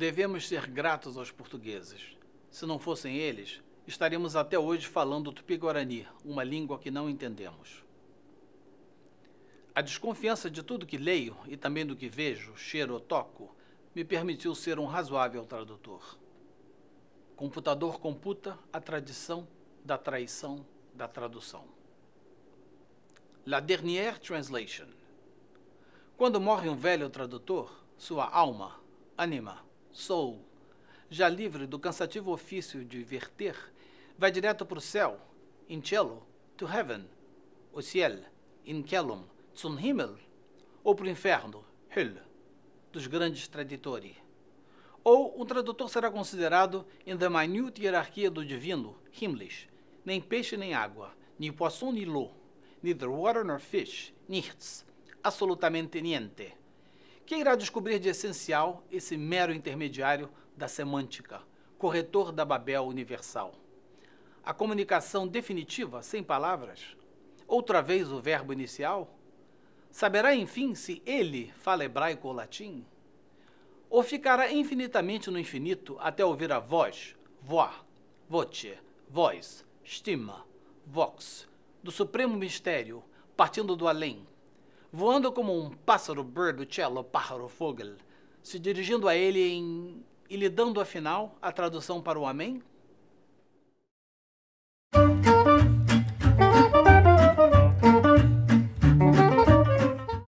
Devemos ser gratos aos portugueses. Se não fossem eles, estaríamos até hoje falando tupi-guarani, uma língua que não entendemos. A desconfiança de tudo que leio e também do que vejo, cheiro ou toco me permitiu ser um razoável tradutor. Computador computa a tradição da traição da tradução. La dernière translation. Quando morre um velho tradutor, sua alma, anima, Sou, já livre do cansativo ofício de verter, vai direto para o céu, in cielo, to heaven, o ciel, in cellum, zum Himmel, ou para o inferno, höll, dos grandes traditori. Ou um tradutor será considerado in the minute hierarquia do divino, Himmlisch, nem peixe nem água, ni poisson ni l'eau, neither water nor fish, nichts, absolutamente niente que irá descobrir de essencial esse mero intermediário da semântica, corretor da Babel universal? A comunicação definitiva, sem palavras? Outra vez o verbo inicial? Saberá, enfim, se ele fala hebraico ou latim? Ou ficará infinitamente no infinito até ouvir a voz, voar, voce, voz, estima, vox, do supremo mistério, partindo do além, voando como um pássaro birdo cello pássaro vogel, se dirigindo a ele em... e lhe dando afinal a tradução para o amém?